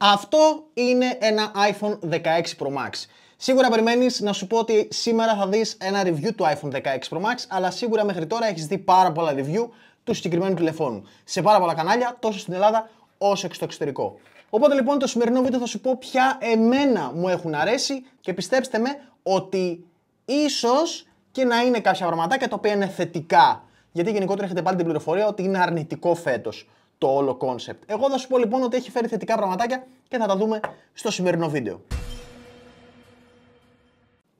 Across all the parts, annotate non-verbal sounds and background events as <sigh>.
Αυτό είναι ένα iPhone 16 Pro Max. Σίγουρα περιμένεις να σου πω ότι σήμερα θα δεις ένα review του iPhone 16 Pro Max, αλλά σίγουρα μέχρι τώρα έχεις δει πάρα πολλά review του συγκεκριμένου τηλεφώνου. Σε πάρα πολλά κανάλια, τόσο στην Ελλάδα όσο και στο εξωτερικό. Οπότε λοιπόν το σημερινό βίντεο θα σου πω ποια εμένα μου έχουν αρέσει και πιστέψτε με ότι ίσως και να είναι κάποια πραγματάκια τα οποία είναι θετικά. Γιατί γενικότερα έχετε πάλι την πληροφορία ότι είναι αρνητικό φέτος το όλο κόνσεπτ. Εγώ θα σου πω λοιπόν ότι έχει φέρει θετικά πραγματάκια και θα τα δούμε στο σημερινό βίντεο.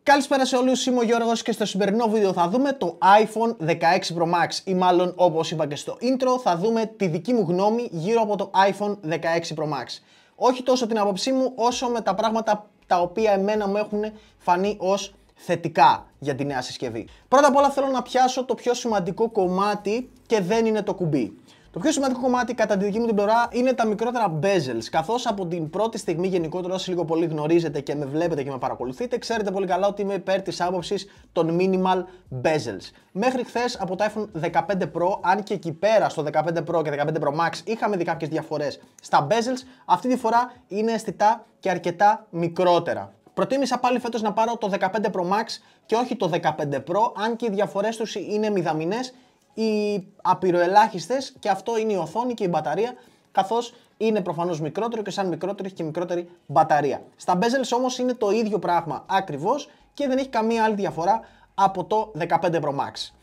Καλησπέρα σε όλους, είμαι ο Γιώργος και στο σημερινό βίντεο θα δούμε το iPhone 16 Pro Max ή μάλλον όπως είπα και στο intro θα δούμε τη δική μου γνώμη γύρω από το iPhone 16 Pro Max. Όχι τόσο την άποψή μου όσο με τα πράγματα τα οποία εμένα μου έχουν φανεί ως θετικά για τη νέα συσκευή. Πρώτα απ' όλα θέλω να πιάσω το πιο σημαντικό κομμάτι και δεν είναι το κουμπί. Το πιο σημαντικό κομμάτι, κατά τη δική μου την πλευρά, είναι τα μικρότερα bezels. Καθώς από την πρώτη στιγμή, γενικότερα, όσοι λίγο πολύ γνωρίζετε και με βλέπετε και με παρακολουθείτε, ξέρετε πολύ καλά ότι είμαι υπέρ της άποψης των minimal bezels. Μέχρι χθες από το iPhone 15 Pro, αν και εκεί πέρα στο 15 Pro και 15 Pro Max είχαμε δει κάποιες διαφορές στα bezels, αυτή τη φορά είναι αισθητά και αρκετά μικρότερα. Προτίμησα πάλι φέτος να πάρω το 15 Pro Max και όχι το 15 Pro, αν και οι διαφορές τους είναι μηδαμινές οι απειροελάχιστες και αυτό είναι η οθόνη και η μπαταρία, καθώς είναι προφανώς μικρότερο και σαν μικρότερη έχει και μικρότερη μπαταρία. Στα bezels όμως είναι το ίδιο πράγμα ακριβώς και δεν έχει καμία άλλη διαφορά από το 15 Pro Max.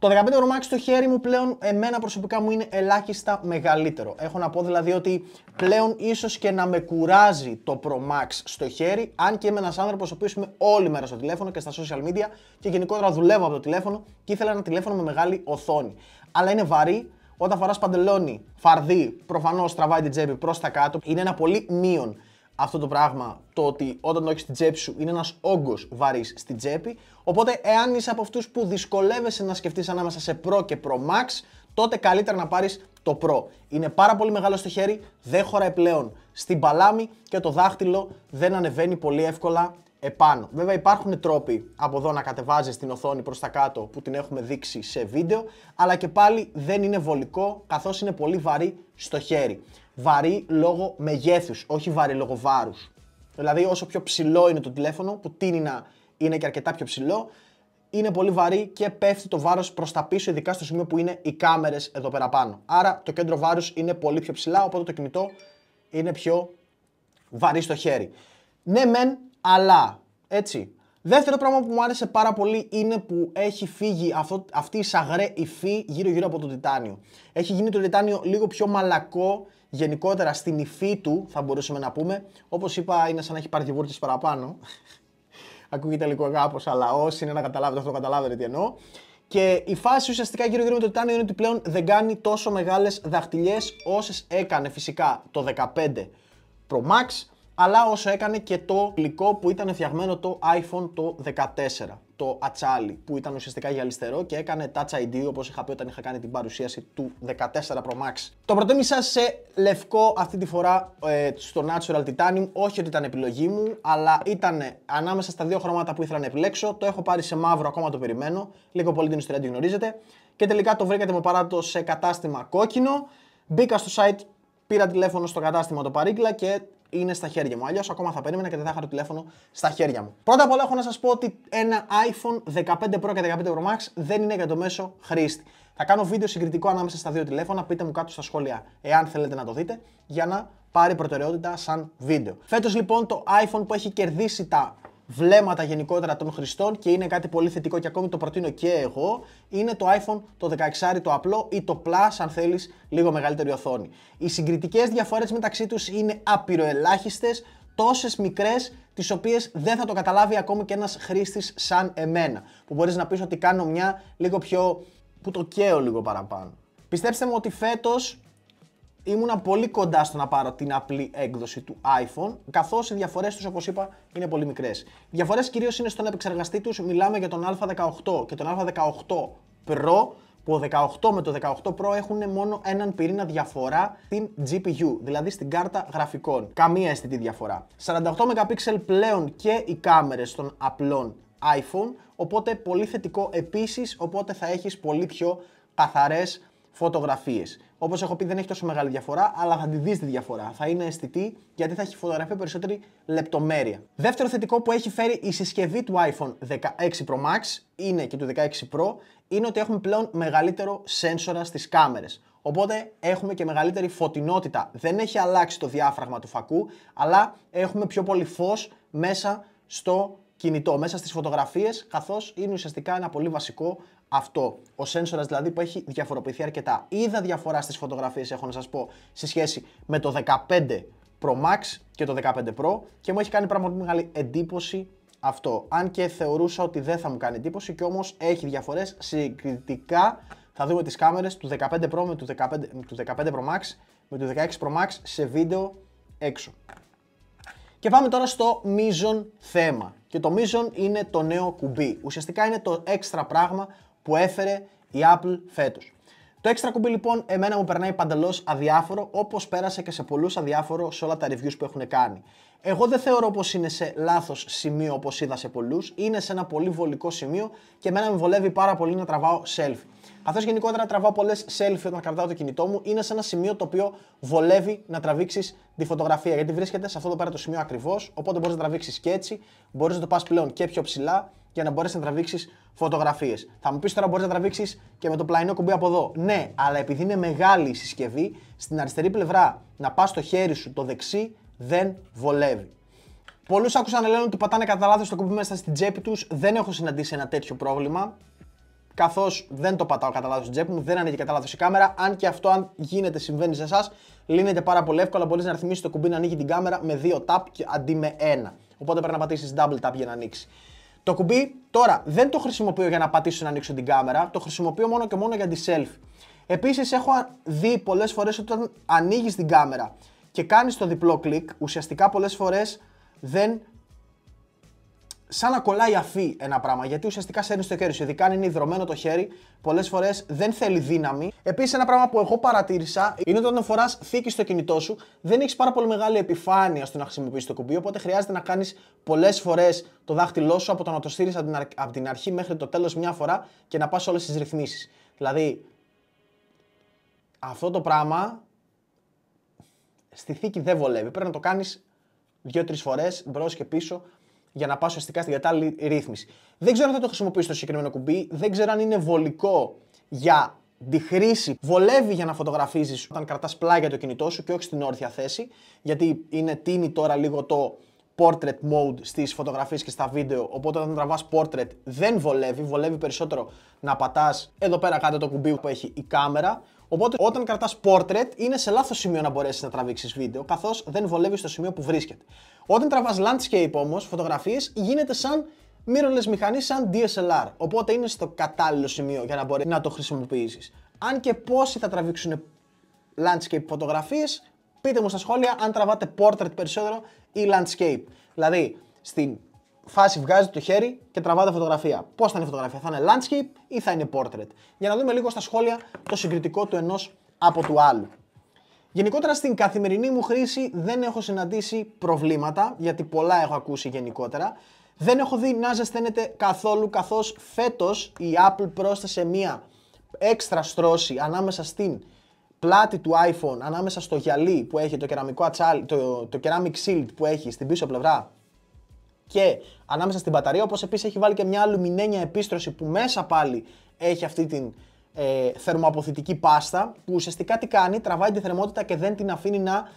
Το 15 Pro Max στο χέρι μου πλέον εμένα προσωπικά μου είναι ελάχιστα μεγαλύτερο. Έχω να πω δηλαδή ότι πλέον ίσως και να με κουράζει το Pro Max στο χέρι, αν και είμαι ένας άνθρωπος ο οποίος είμαι όλη μέρα στο τηλέφωνο και στα social media και γενικότερα δουλεύω από το τηλέφωνο και ήθελα ένα τηλέφωνο με μεγάλη οθόνη. Αλλά είναι βαρύ, όταν φοράς παντελόνι, φαρδί, προφανώς τραβάει την τσέπη προς τα κάτω, είναι ένα πολύ μείον αυτό το πράγμα, το ότι όταν το έχεις στην τσέπη σου είναι ένας όγκος βαρύς στην τσέπη. Οπότε, εάν είσαι από αυτούς που δυσκολεύεσαι να σκεφτείς ανάμεσα σε Pro και Pro Max, τότε καλύτερα να πάρεις το Pro. Είναι πάρα πολύ μεγάλο στο χέρι, δεν χωράει πλέον στην παλάμη και το δάχτυλο δεν ανεβαίνει πολύ εύκολα επάνω. Βέβαια υπάρχουν τρόποι από εδώ να κατεβάζεις την οθόνη προς τα κάτω που την έχουμε δείξει σε βίντεο, αλλά και πάλι δεν είναι βολικό καθώς είναι πολύ βαρύ στο χέρι βαρύ λόγω μεγέθους, όχι βαρύ λόγω βάρους. Δηλαδή, όσο πιο ψηλό είναι το τηλέφωνο, που τίνει να είναι και αρκετά πιο ψηλό, είναι πολύ βαρύ και πέφτει το βάρος προς τα πίσω, ειδικά στο σημείο που είναι οι κάμερες εδώ πέρα πάνω. Άρα, το κέντρο βάρους είναι πολύ πιο ψηλά, οπότε το κινητό είναι πιο βαρύ στο χέρι. Ναι, μεν, αλλά έτσι. Δεύτερο πράγμα που μου άρεσε πάρα πολύ είναι που έχει φύγει αυτό, αυτή η σαγρέ υφή γύρω-γύρω από το τιτάνιο. Έχει γίνει το τιτάνιο λίγο πιο μαλακό γενικότερα στην υφή του, θα μπορούσαμε να πούμε. Όπως είπα, είναι σαν να έχει πάρει παραπάνω. <laughs> Ακούγεται λίγο κάπω, αλλά όσοι είναι να καταλάβετε αυτό, καταλάβετε τι εννοώ. Και η φάση ουσιαστικά γύρω-γύρω με το Τιτάνιο είναι ότι πλέον δεν κάνει τόσο μεγάλες δαχτυλιές όσες έκανε φυσικά το 15 Pro Max, αλλά όσο έκανε και το υλικό που ήταν φτιαγμένο το iPhone το 14 το ατσάλι που ήταν ουσιαστικά για αριστερό και έκανε Touch ID όπως είχα πει όταν είχα κάνει την παρουσίαση του 14 Pro Max. Το προτίμησα σε λευκό αυτή τη φορά ε, στο Natural Titanium, όχι ότι ήταν επιλογή μου, αλλά ήταν ανάμεσα στα δύο χρώματα που ήθελα να επιλέξω. Το έχω πάρει σε μαύρο, ακόμα το περιμένω, λίγο πολύ την ιστορία την γνωρίζετε. Και τελικά το βρήκατε με παράτο σε κατάστημα κόκκινο. Μπήκα στο site, πήρα τηλέφωνο στο κατάστημα το Παρίγκλα και είναι στα χέρια μου. Αλλιώς ακόμα θα περίμενα και δεν θα είχα το τηλέφωνο στα χέρια μου. Πρώτα απ' όλα έχω να σας πω ότι ένα iPhone 15 Pro και 15 Pro Max δεν είναι για το μέσο χρήστη. Θα κάνω βίντεο συγκριτικό ανάμεσα στα δύο τηλέφωνα. Πείτε μου κάτω στα σχόλια εάν θέλετε να το δείτε για να πάρει προτεραιότητα σαν βίντεο. Φέτος λοιπόν το iPhone που έχει κερδίσει τα βλέμματα γενικότερα των χρηστών και είναι κάτι πολύ θετικό και ακόμη το προτείνω και εγώ, είναι το iPhone το 16 το απλό ή το Plus αν θέλεις λίγο μεγαλύτερη οθόνη. Οι συγκριτικές διαφορές μεταξύ τους είναι απειροελάχιστες, τόσες μικρές τις οποίες δεν θα το καταλάβει ακόμη και ένας χρήστης σαν εμένα, που μπορείς να πεις ότι κάνω μια λίγο πιο που το καίω λίγο παραπάνω. Πιστέψτε μου ότι φέτος ήμουνα πολύ κοντά στο να πάρω την απλή έκδοση του iPhone, καθώς οι διαφορές τους, όπως είπα, είναι πολύ μικρές. Οι διαφορές κυρίως είναι στον επεξεργαστή τους, Μιλάμε για τον Α18 και τον Α18 Pro, που 18 με το 18 Pro έχουν μόνο έναν πυρήνα διαφορά στην GPU, δηλαδή στην κάρτα γραφικών. Καμία αισθητή διαφορά. 48 MP πλέον και οι κάμερες των απλών iPhone, οπότε πολύ θετικό επίσης, οπότε θα έχεις πολύ πιο καθαρές φωτογραφίες. Όπως έχω πει, δεν έχει τόσο μεγάλη διαφορά, αλλά θα τη δεις τη διαφορά. Θα είναι αισθητή γιατί θα έχει φωτογραφεί περισσότερη λεπτομέρεια. Δεύτερο θετικό που έχει φέρει η συσκευή του iPhone 16 Pro Max είναι και του 16 Pro είναι ότι έχουμε πλέον μεγαλύτερο σένσορα στις κάμερες. Οπότε έχουμε και μεγαλύτερη φωτεινότητα. Δεν έχει αλλάξει το διάφραγμα του φακού, αλλά έχουμε πιο πολύ φως μέσα στο κινητό, μέσα στις φωτογραφίες, καθώς είναι ουσιαστικά ένα πολύ βασικό αυτό. Ο σένσορας δηλαδή που έχει διαφοροποιηθεί αρκετά. Είδα διαφορά στις φωτογραφίες, έχω να σας πω, σε σχέση με το 15 Pro Max και το 15 Pro και μου έχει κάνει πραγματικά μεγάλη εντύπωση αυτό. Αν και θεωρούσα ότι δεν θα μου κάνει εντύπωση και όμως έχει διαφορές συγκριτικά θα δούμε τις κάμερες του 15 Pro με του 15, του 15 Pro Max με του 16 Pro Max σε βίντεο έξω. Και πάμε τώρα στο μείζον θέμα. Και το μείζον είναι το νέο κουμπί. Ουσιαστικά είναι το έξτρα πράγμα που έφερε η Apple φέτος. Το έξτρα κουμπί λοιπόν εμένα μου περνάει παντελώς αδιάφορο όπως πέρασε και σε πολλούς αδιάφορο σε όλα τα reviews που έχουν κάνει. Εγώ δεν θεωρώ πως είναι σε λάθος σημείο όπως είδα σε πολλούς, είναι σε ένα πολύ βολικό σημείο και εμένα με βολεύει πάρα πολύ να τραβάω selfie. Καθώς γενικότερα τραβάω πολλές selfie όταν κρατάω το κινητό μου, είναι σε ένα σημείο το οποίο βολεύει να τραβήξεις τη φωτογραφία. Γιατί βρίσκεται σε αυτό εδώ πέρα το σημείο ακριβώς. Οπότε μπορείς να τραβήξεις και έτσι, μπορείς να το πας πλέον και πιο ψηλά για να μπορέσεις να τραβήξεις φωτογραφίες. Θα μου πεις τώρα μπορείς να τραβήξεις και με το πλαϊνό κουμπί από εδώ. Ναι, αλλά επειδή είναι μεγάλη η συσκευή, στην αριστερή πλευρά να πας το χέρι σου, το δεξί δεν βολεύει. Πολλούς άκουσαν να λένε ότι πατάνε κατά λάθος το κουμπί μέσα στην τσέπη τους. Δεν έχω συναντήσει ένα τέτοιο πρόβλημα. Καθώς δεν το πατάω κατά λάθος στην τσέπη μου, δεν ανοίγει κατά λάθος η κάμερα. Αν και αυτό, αν γίνεται, συμβαίνει σε εσάς, λύνεται πάρα πολύ εύκολα. Μπορείς να ρυθμίσεις το κουμπί να ανοίγει την κάμερα με δύο tap αντί με ένα. Οπότε πρέπει να πατήσεις double tap για να ανοίξει. Το κουμπί τώρα δεν το χρησιμοποιώ για να πατήσω να ανοίξω την κάμερα, το χρησιμοποιώ μόνο και μόνο για τη selfie. Επίσης έχω δει πολλές φορές όταν ανοίγεις την κάμερα και κάνεις το διπλό κλικ, ουσιαστικά πολλές φορές δεν σαν να κολλάει αφή ένα πράγμα. Γιατί ουσιαστικά σέρνει το χέρι σου. Ειδικά αν είναι υδρωμένο το χέρι, πολλές φορές δεν θέλει δύναμη. Επίσης, ένα πράγμα που εγώ παρατήρησα είναι ότι όταν φοράς θήκη στο κινητό σου, δεν έχεις πάρα πολύ μεγάλη επιφάνεια στο να χρησιμοποιήσεις το κουμπί. Οπότε χρειάζεται να κάνεις πολλές φορές το δάχτυλό σου από το να το στείλεις από την αρχή μέχρι το τέλος μια φορά και να πας όλες τις ρυθμίσεις. Δηλαδή, αυτό το πράγμα στη θήκη δεν βολεύει. Πρέπει να το κάνεις δύο-τρει φορές μπρος και πίσω για να πάω ουσιαστικά στην κατάλληλη ρύθμιση. Δεν ξέρω αν θα το χρησιμοποιήσω το συγκεκριμένο κουμπί, δεν ξέρω αν είναι βολικό για τη χρήση. Βολεύει για να φωτογραφίζεις όταν κρατάς πλάγια το κινητό σου και όχι στην όρθια θέση, γιατί είναι τίνη τώρα λίγο το portrait mode στις φωτογραφίες και στα βίντεο, οπότε όταν τραβάς portrait δεν βολεύει, βολεύει περισσότερο να πατάς εδώ πέρα κάτω το κουμπί που έχει η κάμερα, Οπότε όταν κρατάς portrait, είναι σε λάθος σημείο να μπορέσεις να τραβήξεις βίντεο, καθώς δεν βολεύεις στο σημείο που βρίσκεται. Όταν τραβάς landscape όμως, φωτογραφίες, γίνεται σαν mirrorless μηχανή, σαν DSLR. Οπότε είναι στο κατάλληλο σημείο για να μπορεί να το χρησιμοποιήσεις. Αν και πόσοι θα τραβήξουν landscape φωτογραφίες, πείτε μου στα σχόλια αν τραβάτε portrait περισσότερο ή landscape. Δηλαδή, στην φάση βγάζει το χέρι και τραβάτε φωτογραφία. Πώς θα είναι η φωτογραφία, θα είναι landscape ή θα είναι portrait. Για να δούμε λίγο στα σχόλια το συγκριτικό του ενός από του άλλου. Γενικότερα στην καθημερινή μου χρήση δεν έχω συναντήσει προβλήματα, γιατί πολλά έχω ακούσει γενικότερα. Δεν έχω δει να ζεσταίνεται καθόλου, καθώς φέτος η Apple πρόσθεσε μία έξτρα στρώση ανάμεσα στην πλάτη του iPhone, ανάμεσα στο γυαλί που έχει το, κεραμικό ατσάλι, το, το ceramic shield που έχει στην πίσω πλευρά και ανάμεσα στην μπαταρία, όπως επίσης έχει βάλει και μια αλουμινένια επίστρωση που μέσα πάλι έχει αυτή την ε, θερμοαποθητική πάστα που ουσιαστικά τι κάνει, τραβάει τη θερμότητα και δεν την αφήνει να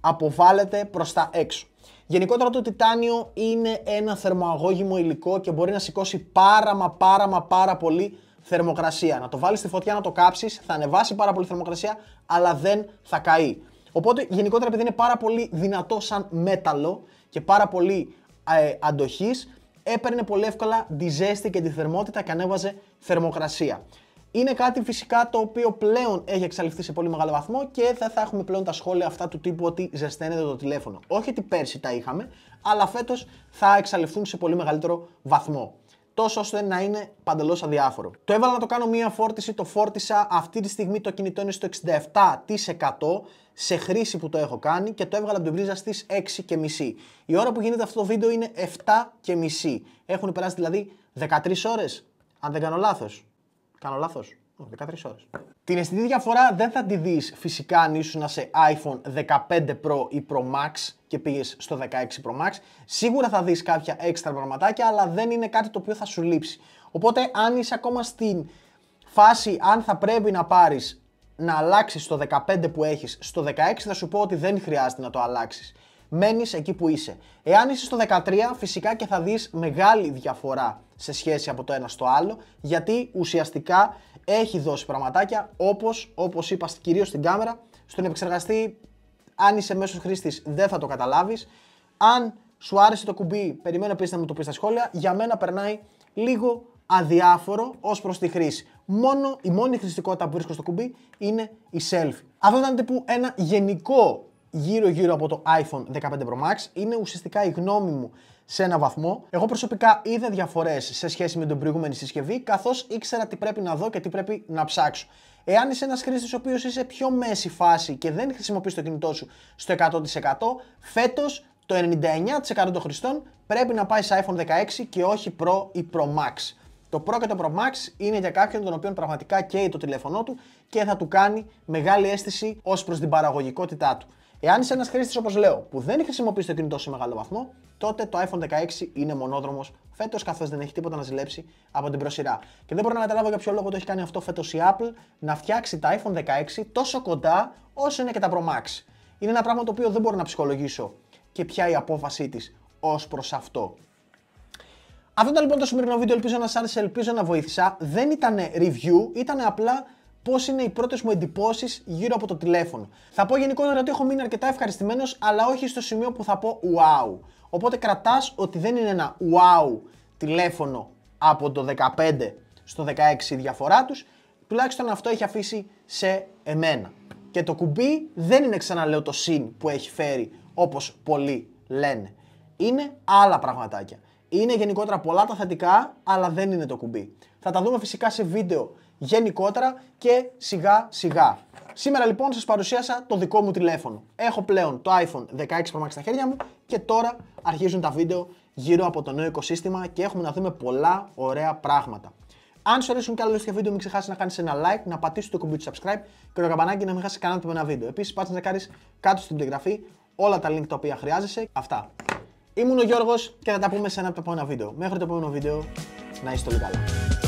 αποβάλλεται προς τα έξω. Γενικότερα το τιτάνιο είναι ένα θερμοαγώγημο υλικό και μπορεί να σηκώσει πάρα μα πάρα μα πάρα πολύ θερμοκρασία. Να το βάλεις στη φωτιά να το κάψεις, θα ανεβάσει πάρα πολύ θερμοκρασία, αλλά δεν θα καεί. Οπότε γενικότερα επειδή είναι πάρα πολύ δυνατό σαν μέταλλο και πάρα πολύ ε, αντοχής έπαιρνε πολύ εύκολα τη ζέστη και τη θερμότητα και ανέβαζε θερμοκρασία. Είναι κάτι φυσικά το οποίο πλέον έχει εξαλειφθεί σε πολύ μεγάλο βαθμό και δεν θα έχουμε πλέον τα σχόλια αυτά του τύπου ότι ζεσταίνεται το τηλέφωνο. Όχι ότι πέρσι τα είχαμε, αλλά φέτος θα εξαλειφθούν σε πολύ μεγαλύτερο βαθμό. Τόσο ώστε να είναι παντελώς αδιάφορο. Το έβαλα να το κάνω μία φόρτιση, το φόρτισα αυτή τη στιγμή το κινητό είναι στο 67% σε χρήση που το έχω κάνει και το έβγαλα από την πρίζα στις 6.30. Η ώρα που γίνεται αυτό το βίντεο είναι 7.30. Έχουν περάσει δηλαδή 13 ώρες, αν δεν κάνω λάθος. Κάνω λάθος. 13 ώρες. Την αισθητή διαφορά δεν θα τη δεις φυσικά αν ήσουν σε iPhone 15 Pro ή Pro Max και πήγες στο 16 Pro Max. Σίγουρα θα δεις κάποια έξτρα πραγματάκια, αλλά δεν είναι κάτι το οποίο θα σου λείψει. Οπότε αν είσαι ακόμα στην φάση αν θα πρέπει να πάρεις να αλλάξεις το 15 που έχεις στο 16, θα σου πω ότι δεν χρειάζεται να το αλλάξεις. Μένεις εκεί που είσαι. Εάν είσαι στο 13, φυσικά και θα δεις μεγάλη διαφορά σε σχέση από το ένα στο άλλο, γιατί ουσιαστικά έχει δώσει πραγματάκια όπως όπως είπα κυρίως στην κάμερα. Στον επεξεργαστή, αν είσαι μέσος χρήστης, δεν θα το καταλάβεις. Αν σου άρεσε το κουμπί, περιμένω επίση να μου το πεις στα σχόλια. Για μένα περνάει λίγο αδιάφορο ως προς τη χρήση. Μόνο, η μόνη χρηστικότητα που βρίσκω στο κουμπί είναι η selfie. Αυτό ήταν τύπου ένα γενικό γύρω-γύρω από το iPhone 15 Pro Max. Είναι ουσιαστικά η γνώμη μου σε ένα βαθμό. Εγώ προσωπικά είδα διαφορές σε σχέση με την προηγούμενη συσκευή, καθώς ήξερα τι πρέπει να δω και τι πρέπει να ψάξω. Εάν είσαι ένας χρήστης ο οποίος είσαι πιο μέση φάση και δεν χρησιμοποιείς το κινητό σου στο 100%, φέτος το 99% των χρηστών πρέπει να πάει σε iPhone 16 και όχι Pro ή Pro Max. Το Pro και το Pro Max είναι για κάποιον τον οποίο πραγματικά καίει το τηλέφωνό του και θα του κάνει μεγάλη αίσθηση ως προς την παραγωγικότητά του. Εάν είσαι ένας χρήστης, όπως λέω, που δεν χρησιμοποιείς το κινητό σε μεγάλο βαθμό, τότε το iPhone 16 είναι μονόδρομος φέτος, καθώς δεν έχει τίποτα να ζηλέψει από την προσειρά. Και δεν μπορώ να καταλάβω για ποιο λόγο το έχει κάνει αυτό φέτος η Apple να φτιάξει τα iPhone 16 τόσο κοντά όσο είναι και τα Pro Max. Είναι ένα πράγμα το οποίο δεν μπορώ να ψυχολογήσω και ποια η απόφασή της ως προς αυτό. Αυτό ήταν λοιπόν το σημερινό βίντεο. Ελπίζω να σας άρεσε, ελπίζω να βοήθησα. Δεν ήταν review, ήταν απλά πώς είναι οι πρώτες μου εντυπώσεις γύρω από το τηλέφωνο. Θα πω γενικότερα ότι έχω μείνει αρκετά ευχαριστημένος, αλλά όχι στο σημείο που θα πω wow. Οπότε κρατάς ότι δεν είναι ένα wow τηλέφωνο από το 15 στο 16 η διαφορά τους, τουλάχιστον αυτό έχει αφήσει σε εμένα. Και το κουμπί δεν είναι ξαναλέω το συν που έχει φέρει όπως πολλοί λένε. Είναι άλλα πραγματάκια. Είναι γενικότερα πολλά τα θετικά, αλλά δεν είναι το κουμπί. Θα τα δούμε φυσικά σε βίντεο γενικότερα και σιγά σιγά. Σήμερα λοιπόν σας παρουσίασα το δικό μου τηλέφωνο. Έχω πλέον το iPhone 16 Pro Max στα χέρια μου και τώρα αρχίζουν τα βίντεο γύρω από το νέο οικοσύστημα και έχουμε να δούμε πολλά ωραία πράγματα. Αν σου αρέσουν και άλλα τέτοια βίντεο, μην ξεχάσεις να κάνεις ένα like, να πατήσεις το κουμπί του subscribe και το καμπανάκι να μην χάσεις κανένα από ένα βίντεο. Επίσης, πάτε να κάνεις κάτω στην περιγραφή όλα τα link τα οποία χρειάζεσαι. Αυτά. Ήμουν ο Γιώργος και θα τα πούμε σε ένα από τα επόμενα βίντεο. Μέχρι το επόμενο βίντεο, να είστε όλοι καλά.